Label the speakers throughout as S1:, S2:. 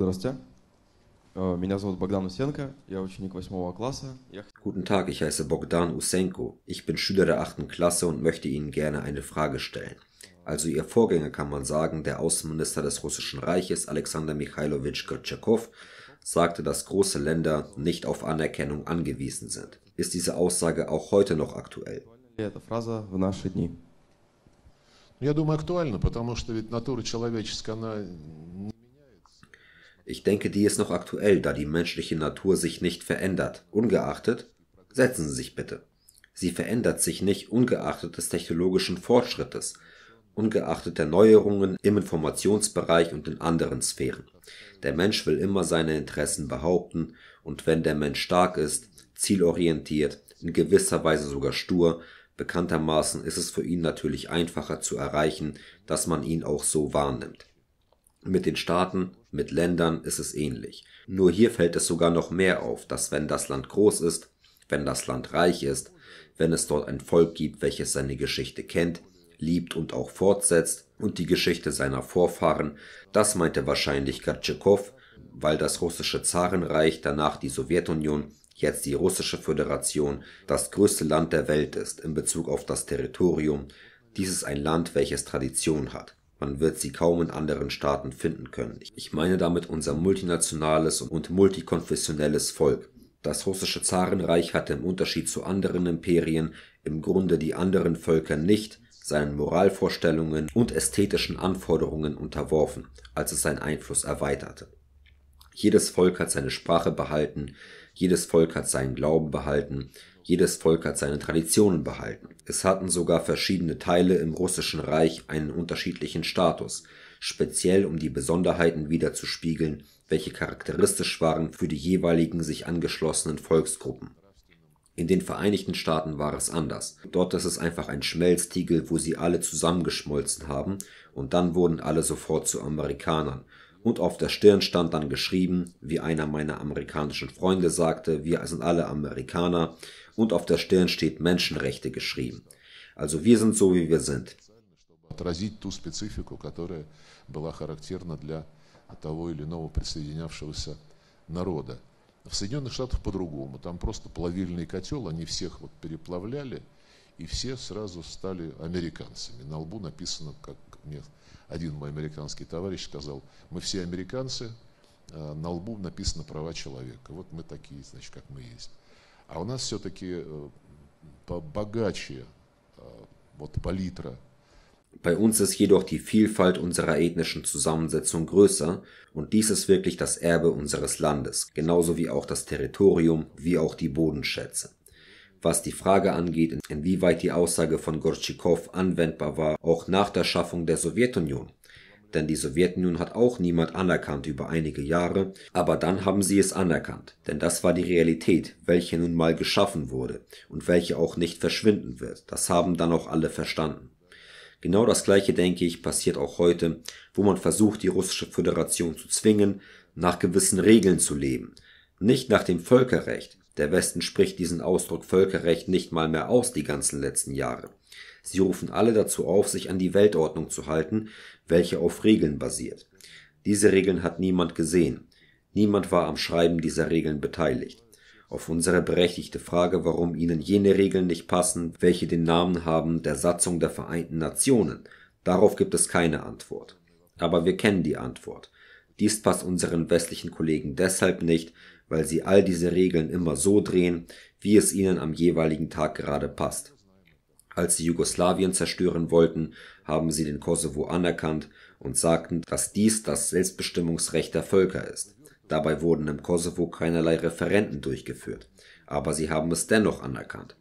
S1: Здравствуйте. Э, меня зовут Богдан Усенко, я ученик 8 класса. Guten Tag, ich heiße Bogdan Usenko. Ich bin Schüler der 8. Klasse und möchte Ihnen gerne eine Frage stellen. Also Ihr Vorgänger kann man sagen, der Außenminister des Russischen Reiches, Alexander Mikhailovich Gortschakow, sagte, dass große Länder nicht auf Anerkennung angewiesen sind. Ist diese Aussage auch heute noch aktuell?
S2: Ich фраза
S1: aktuell, weil die
S2: Natur думаю, Menschen потому что ведь натура
S1: ich denke, die ist noch aktuell, da die menschliche Natur sich nicht verändert. Ungeachtet, setzen Sie sich bitte. Sie verändert sich nicht ungeachtet des technologischen Fortschrittes, ungeachtet der Neuerungen im Informationsbereich und in anderen Sphären. Der Mensch will immer seine Interessen behaupten, und wenn der Mensch stark ist, zielorientiert, in gewisser Weise sogar stur, bekanntermaßen ist es für ihn natürlich einfacher zu erreichen, dass man ihn auch so wahrnimmt. Mit den Staaten mit Ländern ist es ähnlich. Nur hier fällt es sogar noch mehr auf, dass wenn das Land groß ist, wenn das Land reich ist, wenn es dort ein Volk gibt, welches seine Geschichte kennt, liebt und auch fortsetzt und die Geschichte seiner Vorfahren, das meinte wahrscheinlich Gatschikow, weil das russische Zarenreich, danach die Sowjetunion, jetzt die russische Föderation, das größte Land der Welt ist in Bezug auf das Territorium. Dies ist ein Land, welches Tradition hat. Man wird sie kaum in anderen Staaten finden können. Ich meine damit unser multinationales und multikonfessionelles Volk. Das russische Zarenreich hatte im Unterschied zu anderen Imperien im Grunde die anderen Völker nicht seinen Moralvorstellungen und ästhetischen Anforderungen unterworfen, als es seinen Einfluss erweiterte. Jedes Volk hat seine Sprache behalten, jedes Volk hat seinen Glauben behalten, jedes Volk hat seine Traditionen behalten. Es hatten sogar verschiedene Teile im Russischen Reich einen unterschiedlichen Status, speziell um die Besonderheiten wiederzuspiegeln, welche charakteristisch waren für die jeweiligen sich angeschlossenen Volksgruppen. In den Vereinigten Staaten war es anders. Dort ist es einfach ein Schmelztiegel, wo sie alle zusammengeschmolzen haben und dann wurden alle sofort zu Amerikanern. Und auf der Stirn stand dann geschrieben, wie einer meiner amerikanischen Freunde sagte, wir sind alle Amerikaner, und auf der Stirn steht Menschenrechte geschrieben. Also wir sind so, wie wir sind.
S2: того или иного присоединявшегося народа. В Соединенных Штатах по-другому. Там просто плавильный котел, они всех вот переплавляли, и все сразу стали американцами. На лбу написано, как мне один мой американский товарищ сказал, мы все американцы, а на лбу написано права человека. Вот мы такие, значит, как мы есть. А у нас все-таки э, богаче э, вот палитра.
S1: Bei uns ist jedoch die Vielfalt unserer ethnischen Zusammensetzung größer und dies ist wirklich das Erbe unseres Landes, genauso wie auch das Territorium, wie auch die Bodenschätze. Was die Frage angeht, inwieweit die Aussage von Gortschikow anwendbar war, auch nach der Schaffung der Sowjetunion denn die Sowjetunion hat auch niemand anerkannt über einige Jahre, aber dann haben sie es anerkannt, denn das war die Realität, welche nun mal geschaffen wurde und welche auch nicht verschwinden wird, das haben dann auch alle verstanden. Genau das gleiche, denke ich, passiert auch heute, wo man versucht, die russische Föderation zu zwingen, nach gewissen Regeln zu leben, nicht nach dem Völkerrecht, der Westen spricht diesen Ausdruck Völkerrecht nicht mal mehr aus die ganzen letzten Jahre, Sie rufen alle dazu auf, sich an die Weltordnung zu halten, welche auf Regeln basiert. Diese Regeln hat niemand gesehen. Niemand war am Schreiben dieser Regeln beteiligt. Auf unsere berechtigte Frage, warum ihnen jene Regeln nicht passen, welche den Namen haben der Satzung der Vereinten Nationen, darauf gibt es keine Antwort. Aber wir kennen die Antwort. Dies passt unseren westlichen Kollegen deshalb nicht, weil sie all diese Regeln immer so drehen, wie es ihnen am jeweiligen Tag gerade passt. Als sie Jugoslawien zerstören wollten, haben sie den Kosovo anerkannt und sagten, dass dies das Selbstbestimmungsrecht der Völker ist. Dabei wurden im Kosovo keinerlei Referenden durchgeführt, aber sie haben es dennoch anerkannt.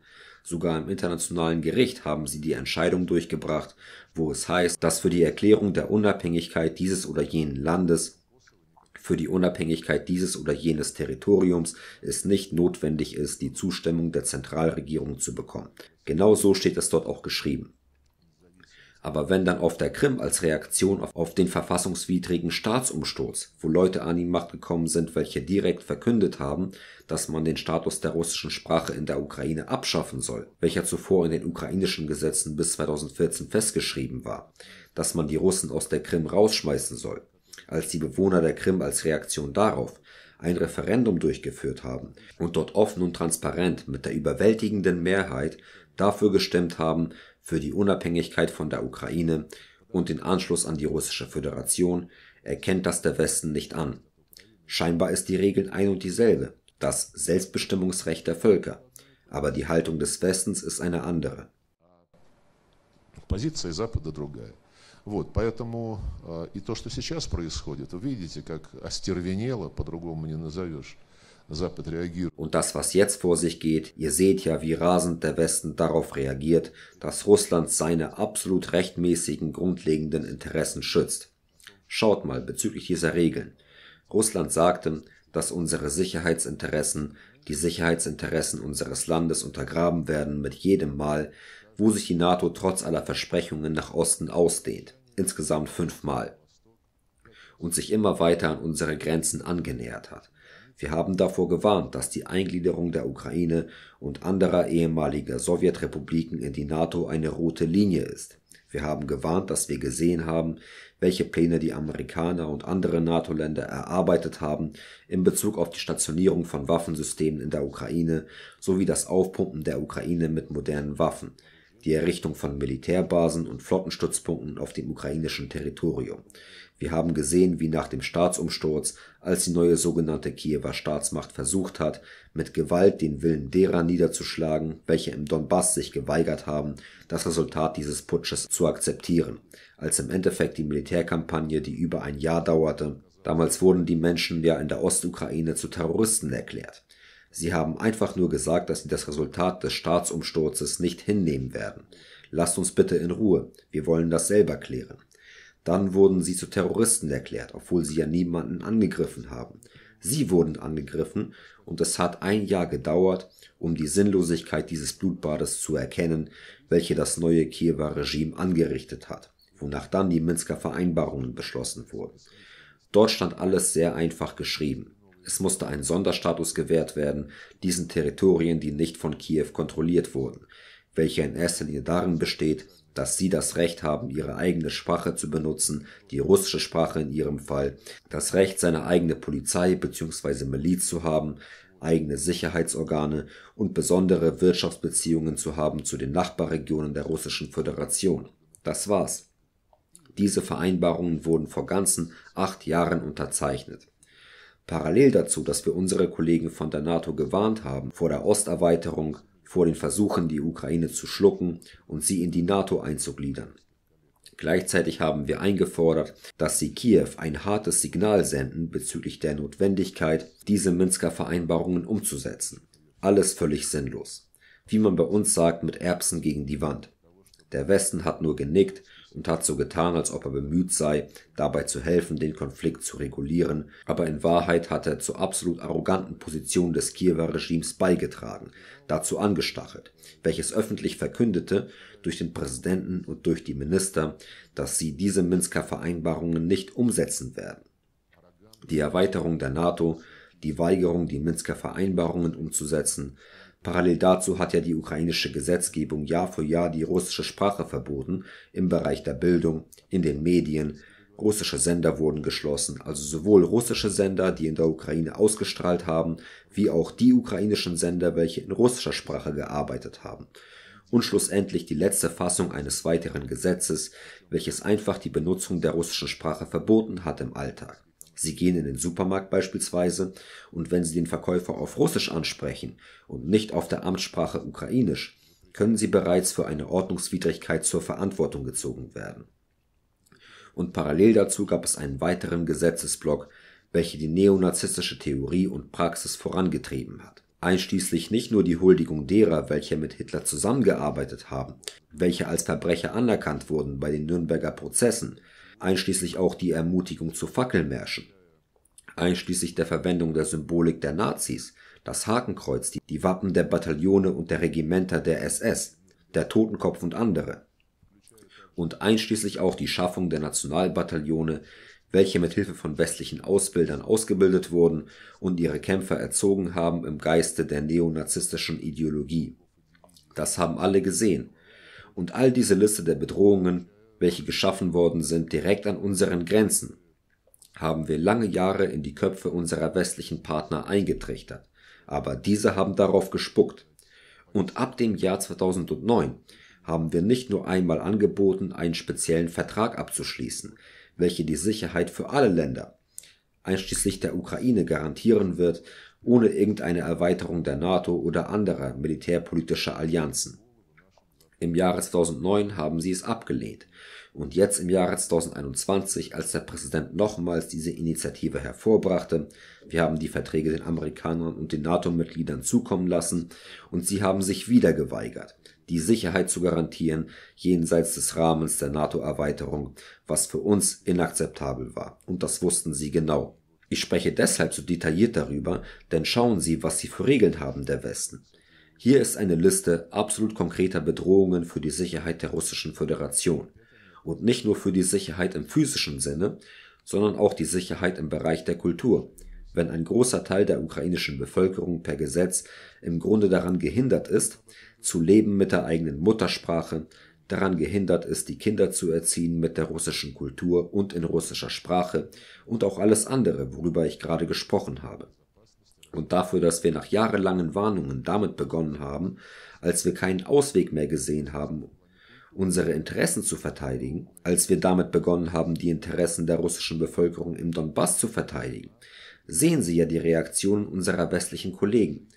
S1: Sogar im Internationalen Gericht haben sie die Entscheidung durchgebracht, wo es heißt, dass für die Erklärung der Unabhängigkeit dieses oder jenen Landes, für die Unabhängigkeit dieses oder jenes Territoriums es nicht notwendig ist, die Zustimmung der Zentralregierung zu bekommen. Genau so steht es dort auch geschrieben. Aber wenn dann auf der Krim als Reaktion auf den verfassungswidrigen Staatsumsturz, wo Leute an die Macht gekommen sind, welche direkt verkündet haben, dass man den Status der russischen Sprache in der Ukraine abschaffen soll, welcher zuvor in den ukrainischen Gesetzen bis 2014 festgeschrieben war, dass man die Russen aus der Krim rausschmeißen soll, als die Bewohner der Krim als Reaktion darauf ein Referendum durchgeführt haben und dort offen und transparent mit der überwältigenden Mehrheit dafür gestimmt haben, für die Unabhängigkeit von der Ukraine und den Anschluss an die russische Föderation, erkennt das der Westen nicht an. Scheinbar ist die Regel ein und dieselbe, das Selbstbestimmungsrecht der Völker, aber die Haltung des Westens ist eine andere.
S2: Позиция Запада другая. Вот, поэтому э, и то, что сейчас происходит, вы видите, как остервенело, по-другому не назовешь, und das, was jetzt vor sich geht,
S1: ihr seht ja, wie rasend der Westen darauf reagiert, dass Russland seine absolut rechtmäßigen grundlegenden Interessen schützt. Schaut mal bezüglich dieser Regeln. Russland sagte, dass unsere Sicherheitsinteressen, die Sicherheitsinteressen unseres Landes untergraben werden mit jedem Mal, wo sich die NATO trotz aller Versprechungen nach Osten ausdehnt, insgesamt fünfmal, und sich immer weiter an unsere Grenzen angenähert hat. Wir haben davor gewarnt, dass die Eingliederung der Ukraine und anderer ehemaliger Sowjetrepubliken in die NATO eine rote Linie ist. Wir haben gewarnt, dass wir gesehen haben, welche Pläne die Amerikaner und andere NATO-Länder erarbeitet haben in Bezug auf die Stationierung von Waffensystemen in der Ukraine sowie das Aufpumpen der Ukraine mit modernen Waffen, die Errichtung von Militärbasen und Flottenstützpunkten auf dem ukrainischen Territorium. Wir haben gesehen, wie nach dem Staatsumsturz, als die neue sogenannte Kiewer Staatsmacht versucht hat, mit Gewalt den Willen derer niederzuschlagen, welche im Donbass sich geweigert haben, das Resultat dieses Putsches zu akzeptieren, als im Endeffekt die Militärkampagne, die über ein Jahr dauerte, damals wurden die Menschen ja in der Ostukraine zu Terroristen erklärt. Sie haben einfach nur gesagt, dass sie das Resultat des Staatsumsturzes nicht hinnehmen werden. Lasst uns bitte in Ruhe, wir wollen das selber klären. Dann wurden sie zu Terroristen erklärt, obwohl sie ja niemanden angegriffen haben. Sie wurden angegriffen und es hat ein Jahr gedauert, um die Sinnlosigkeit dieses Blutbades zu erkennen, welche das neue Kiewer Regime angerichtet hat, wonach dann die Minsker Vereinbarungen beschlossen wurden. Dort stand alles sehr einfach geschrieben. Es musste ein Sonderstatus gewährt werden, diesen Territorien, die nicht von Kiew kontrolliert wurden, welcher in erster Linie darin besteht, dass sie das Recht haben, ihre eigene Sprache zu benutzen, die russische Sprache in ihrem Fall, das Recht, seine eigene Polizei bzw. Miliz zu haben, eigene Sicherheitsorgane und besondere Wirtschaftsbeziehungen zu haben zu den Nachbarregionen der Russischen Föderation. Das war's. Diese Vereinbarungen wurden vor ganzen acht Jahren unterzeichnet. Parallel dazu, dass wir unsere Kollegen von der NATO gewarnt haben vor der Osterweiterung vor den Versuchen, die Ukraine zu schlucken und sie in die NATO einzugliedern. Gleichzeitig haben wir eingefordert, dass sie Kiew ein hartes Signal senden bezüglich der Notwendigkeit, diese Minsker Vereinbarungen umzusetzen. Alles völlig sinnlos. Wie man bei uns sagt, mit Erbsen gegen die Wand. Der Westen hat nur genickt und hat so getan, als ob er bemüht sei, dabei zu helfen, den Konflikt zu regulieren, aber in Wahrheit hat er zur absolut arroganten Position des Kiewer Regimes beigetragen, dazu angestachelt, welches öffentlich verkündete, durch den Präsidenten und durch die Minister, dass sie diese Minsker Vereinbarungen nicht umsetzen werden. Die Erweiterung der NATO, die Weigerung, die Minsker Vereinbarungen umzusetzen, Parallel dazu hat ja die ukrainische Gesetzgebung Jahr für Jahr die russische Sprache verboten im Bereich der Bildung, in den Medien. Russische Sender wurden geschlossen, also sowohl russische Sender, die in der Ukraine ausgestrahlt haben, wie auch die ukrainischen Sender, welche in russischer Sprache gearbeitet haben. Und schlussendlich die letzte Fassung eines weiteren Gesetzes, welches einfach die Benutzung der russischen Sprache verboten hat im Alltag. Sie gehen in den Supermarkt beispielsweise und wenn Sie den Verkäufer auf Russisch ansprechen und nicht auf der Amtssprache Ukrainisch, können Sie bereits für eine Ordnungswidrigkeit zur Verantwortung gezogen werden. Und parallel dazu gab es einen weiteren Gesetzesblock, welche die neonazistische Theorie und Praxis vorangetrieben hat einschließlich nicht nur die Huldigung derer, welche mit Hitler zusammengearbeitet haben, welche als Verbrecher anerkannt wurden bei den Nürnberger Prozessen, einschließlich auch die Ermutigung zu Fackelmärschen, einschließlich der Verwendung der Symbolik der Nazis, das Hakenkreuz, die Wappen der Bataillone und der Regimenter der SS, der Totenkopf und andere, und einschließlich auch die Schaffung der Nationalbataillone, welche mit Hilfe von westlichen Ausbildern ausgebildet wurden und ihre Kämpfer erzogen haben im Geiste der neonazistischen Ideologie. Das haben alle gesehen. Und all diese Liste der Bedrohungen welche geschaffen worden sind, direkt an unseren Grenzen, haben wir lange Jahre in die Köpfe unserer westlichen Partner eingetrichtert, aber diese haben darauf gespuckt. Und ab dem Jahr 2009 haben wir nicht nur einmal angeboten, einen speziellen Vertrag abzuschließen, welche die Sicherheit für alle Länder, einschließlich der Ukraine, garantieren wird, ohne irgendeine Erweiterung der NATO oder anderer militärpolitischer Allianzen. Im Jahre 2009 haben sie es abgelehnt. Und jetzt im Jahre 2021, als der Präsident nochmals diese Initiative hervorbrachte, wir haben die Verträge den Amerikanern und den NATO-Mitgliedern zukommen lassen und sie haben sich wieder geweigert, die Sicherheit zu garantieren jenseits des Rahmens der NATO-Erweiterung, was für uns inakzeptabel war. Und das wussten sie genau. Ich spreche deshalb so detailliert darüber, denn schauen Sie, was Sie für Regeln haben der Westen. Hier ist eine Liste absolut konkreter Bedrohungen für die Sicherheit der Russischen Föderation. Und nicht nur für die Sicherheit im physischen Sinne, sondern auch die Sicherheit im Bereich der Kultur, wenn ein großer Teil der ukrainischen Bevölkerung per Gesetz im Grunde daran gehindert ist, zu leben mit der eigenen Muttersprache, daran gehindert ist, die Kinder zu erziehen mit der russischen Kultur und in russischer Sprache und auch alles andere, worüber ich gerade gesprochen habe und dafür, dass wir nach jahrelangen Warnungen damit begonnen haben, als wir keinen Ausweg mehr gesehen haben, unsere Interessen zu verteidigen, als wir damit begonnen haben, die Interessen der russischen Bevölkerung im Donbass zu verteidigen. Sehen Sie ja die Reaktionen unserer westlichen Kollegen.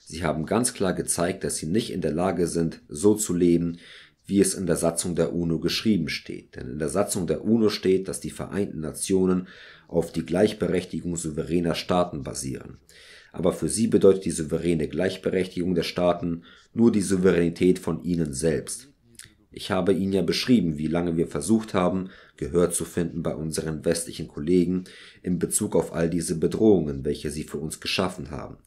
S1: Sie haben ganz klar gezeigt, dass sie nicht in der Lage sind, so zu leben, wie es in der Satzung der UNO geschrieben steht. Denn in der Satzung der UNO steht, dass die Vereinten Nationen auf die Gleichberechtigung souveräner Staaten basieren aber für sie bedeutet die souveräne Gleichberechtigung der Staaten nur die Souveränität von ihnen selbst. Ich habe Ihnen ja beschrieben, wie lange wir versucht haben, Gehör zu finden bei unseren westlichen Kollegen in Bezug auf all diese Bedrohungen, welche sie für uns geschaffen haben.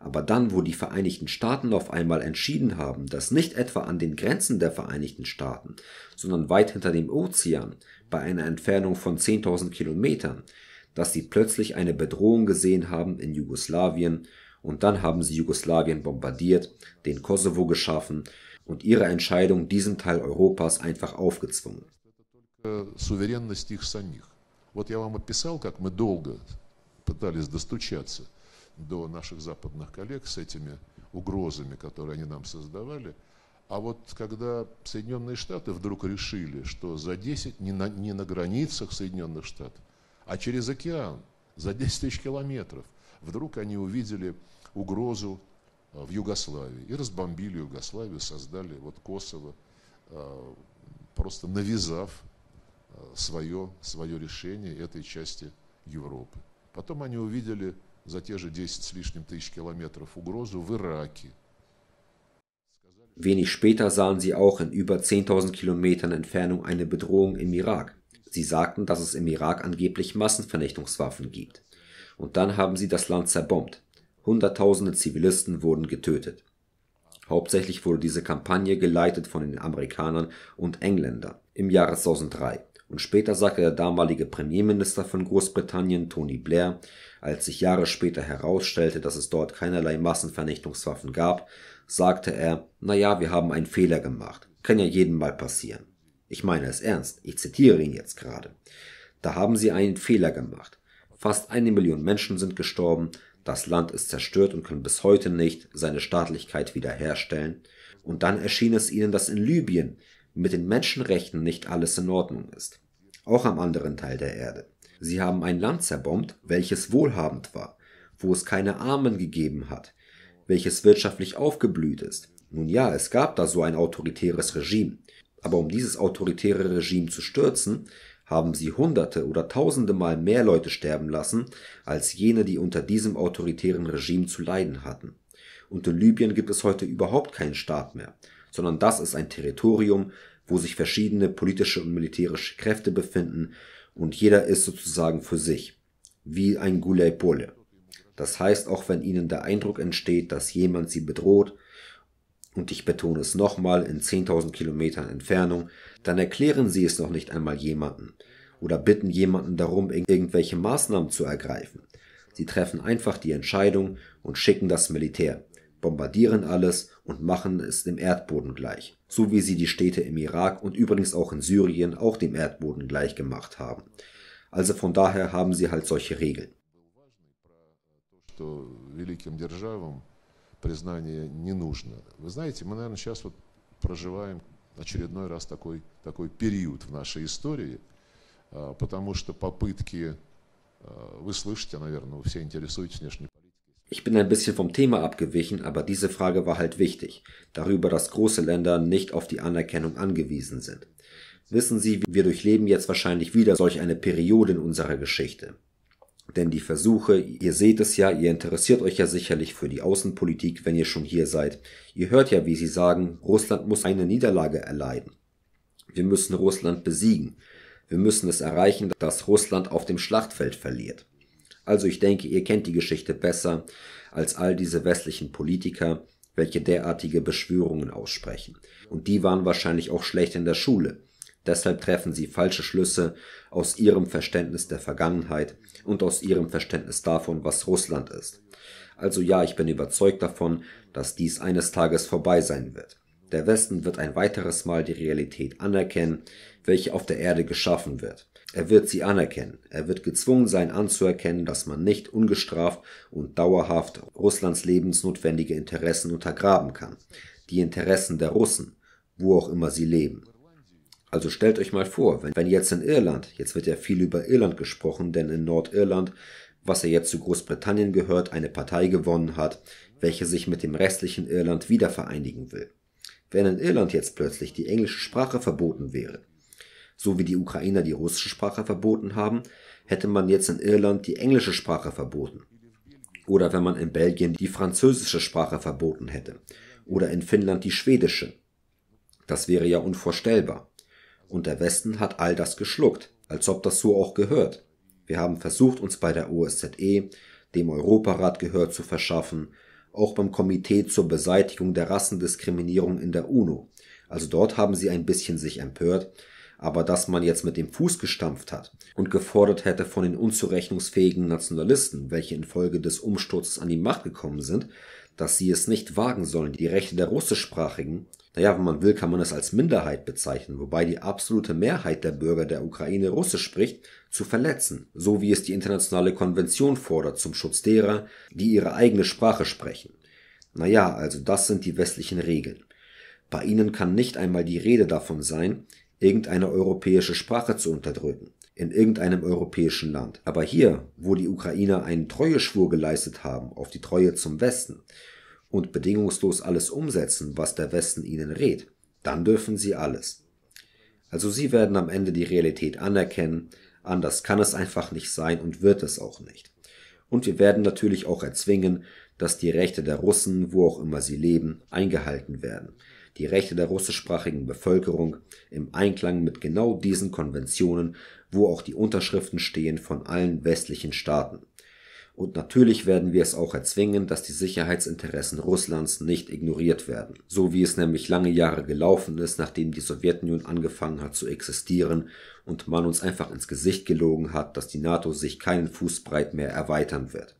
S1: Aber dann, wo die Vereinigten Staaten auf einmal entschieden haben, dass nicht etwa an den Grenzen der Vereinigten Staaten, sondern weit hinter dem Ozean, bei einer Entfernung von 10.000 Kilometern, dass sie plötzlich eine Bedrohung gesehen haben in Jugoslawien und dann haben sie Jugoslawien bombardiert, den Kosovo geschaffen und ihre Entscheidung diesem Teil Europas einfach aufgezwungen.
S2: Souveränность их самих. Вот я вам описал, как мы долго пытались достучаться до наших западных коллег с этими угрозами, которые они нам создавали. А вот когда Соединенные Штаты вдруг решили, что за 10, не на, не на границах Соединенных Штатов, А через океан, за 10 тысяч километров, вдруг они увидели угрозу э, в Югославии и разбомбили Югославию, создали вот Косово, э, просто навязав свое, э, свое решение этой части Европы. Потом они увидели за те же 10 с лишним тысяч километров угрозу в Ираке.
S1: Wenig später sahen sie auch in über 10.000 Kilometern Entfernung eine Bedrohung im Irak. Sie sagten, dass es im Irak angeblich Massenvernichtungswaffen gibt. Und dann haben sie das Land zerbombt. Hunderttausende Zivilisten wurden getötet. Hauptsächlich wurde diese Kampagne geleitet von den Amerikanern und Engländern im Jahre 2003. Und später sagte der damalige Premierminister von Großbritannien, Tony Blair, als sich Jahre später herausstellte, dass es dort keinerlei Massenvernichtungswaffen gab, sagte er, naja, wir haben einen Fehler gemacht. Kann ja jedem mal passieren. Ich meine es ernst, ich zitiere ihn jetzt gerade. Da haben sie einen Fehler gemacht. Fast eine Million Menschen sind gestorben, das Land ist zerstört und kann bis heute nicht seine Staatlichkeit wiederherstellen. Und dann erschien es ihnen, dass in Libyen mit den Menschenrechten nicht alles in Ordnung ist. Auch am anderen Teil der Erde. Sie haben ein Land zerbombt, welches wohlhabend war, wo es keine Armen gegeben hat, welches wirtschaftlich aufgeblüht ist. Nun ja, es gab da so ein autoritäres Regime. Aber um dieses autoritäre Regime zu stürzen, haben sie Hunderte oder Tausende Mal mehr Leute sterben lassen, als jene, die unter diesem autoritären Regime zu leiden hatten. Und in Libyen gibt es heute überhaupt keinen Staat mehr, sondern das ist ein Territorium, wo sich verschiedene politische und militärische Kräfte befinden und jeder ist sozusagen für sich, wie ein Goulet-Pole. Das heißt, auch wenn ihnen der Eindruck entsteht, dass jemand sie bedroht, und ich betone es nochmal in 10.000 Kilometern Entfernung, dann erklären sie es noch nicht einmal jemanden oder bitten jemanden darum, irgendwelche Maßnahmen zu ergreifen. Sie treffen einfach die Entscheidung und schicken das Militär, bombardieren alles und machen es dem Erdboden gleich, so wie sie die Städte im Irak und übrigens auch in Syrien auch dem Erdboden gleich gemacht haben. Also von daher haben sie halt solche Regeln
S2: признание не нужно. Вы знаете, мы, наверное, сейчас вот проживаем очередной раз такой, такой период в нашей истории, потому что попытки, вы слышите, наверное, вы все интересуетесь внешней
S1: Ich bin ein bisschen vom Thema abgewichen, aber diese Frage war halt wichtig, darüber, dass große Länder nicht auf die Anerkennung angewiesen sind. Wissen Sie, wir durchleben jetzt wahrscheinlich wieder solch eine Periode in unserer Geschichte. Denn die Versuche, ihr seht es ja, ihr interessiert euch ja sicherlich für die Außenpolitik, wenn ihr schon hier seid. Ihr hört ja, wie sie sagen, Russland muss eine Niederlage erleiden. Wir müssen Russland besiegen. Wir müssen es erreichen, dass Russland auf dem Schlachtfeld verliert. Also ich denke, ihr kennt die Geschichte besser als all diese westlichen Politiker, welche derartige Beschwörungen aussprechen. Und die waren wahrscheinlich auch schlecht in der Schule. Deshalb treffen sie falsche Schlüsse aus ihrem Verständnis der Vergangenheit und aus ihrem Verständnis davon, was Russland ist. Also ja, ich bin überzeugt davon, dass dies eines Tages vorbei sein wird. Der Westen wird ein weiteres Mal die Realität anerkennen, welche auf der Erde geschaffen wird. Er wird sie anerkennen. Er wird gezwungen sein anzuerkennen, dass man nicht ungestraft und dauerhaft Russlands lebensnotwendige Interessen untergraben kann. Die Interessen der Russen, wo auch immer sie leben. Also stellt euch mal vor, wenn, wenn jetzt in Irland, jetzt wird ja viel über Irland gesprochen, denn in Nordirland, was ja jetzt zu Großbritannien gehört, eine Partei gewonnen hat, welche sich mit dem restlichen Irland wieder vereinigen will. Wenn in Irland jetzt plötzlich die englische Sprache verboten wäre, so wie die Ukrainer die russische Sprache verboten haben, hätte man jetzt in Irland die englische Sprache verboten. Oder wenn man in Belgien die französische Sprache verboten hätte. Oder in Finnland die schwedische. Das wäre ja unvorstellbar. Und der Westen hat all das geschluckt, als ob das so auch gehört. Wir haben versucht, uns bei der OSZE, dem Europarat Gehör zu verschaffen, auch beim Komitee zur Beseitigung der Rassendiskriminierung in der UNO. Also dort haben sie ein bisschen sich empört, aber dass man jetzt mit dem Fuß gestampft hat und gefordert hätte von den unzurechnungsfähigen Nationalisten, welche infolge des Umsturzes an die Macht gekommen sind, dass sie es nicht wagen sollen, die Rechte der russischsprachigen naja, wenn man will, kann man es als Minderheit bezeichnen, wobei die absolute Mehrheit der Bürger der Ukraine Russisch spricht, zu verletzen, so wie es die internationale Konvention fordert zum Schutz derer, die ihre eigene Sprache sprechen. Naja, also das sind die westlichen Regeln. Bei ihnen kann nicht einmal die Rede davon sein, irgendeine europäische Sprache zu unterdrücken, in irgendeinem europäischen Land. Aber hier, wo die Ukrainer einen Treueschwur geleistet haben auf die Treue zum Westen, und bedingungslos alles umsetzen, was der Westen ihnen rät, dann dürfen sie alles. Also sie werden am Ende die Realität anerkennen, anders kann es einfach nicht sein und wird es auch nicht. Und wir werden natürlich auch erzwingen, dass die Rechte der Russen, wo auch immer sie leben, eingehalten werden. Die Rechte der russischsprachigen Bevölkerung im Einklang mit genau diesen Konventionen, wo auch die Unterschriften stehen von allen westlichen Staaten. Und natürlich werden wir es auch erzwingen, dass die Sicherheitsinteressen Russlands nicht ignoriert werden, so wie es nämlich lange Jahre gelaufen ist, nachdem die Sowjetunion angefangen hat zu existieren und man uns einfach ins Gesicht gelogen hat, dass die NATO sich keinen Fußbreit mehr erweitern wird.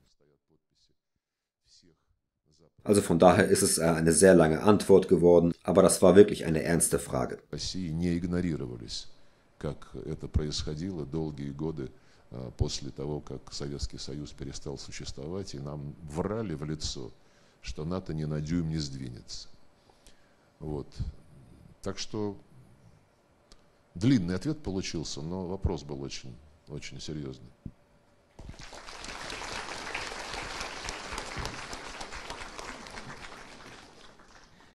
S1: Also von daher ist es äh, eine sehr lange
S2: Antwort geworden, aber das war wirklich eine ernste Frage. России не игнорировались, как это происходило долгие годы Э, после того, как Советский Союз перестал существовать, и нам врали в лицо, что НАТО ни на дюйм не сдвинется. Вот. Так что длинный ответ получился, но вопрос был очень, очень серьезный.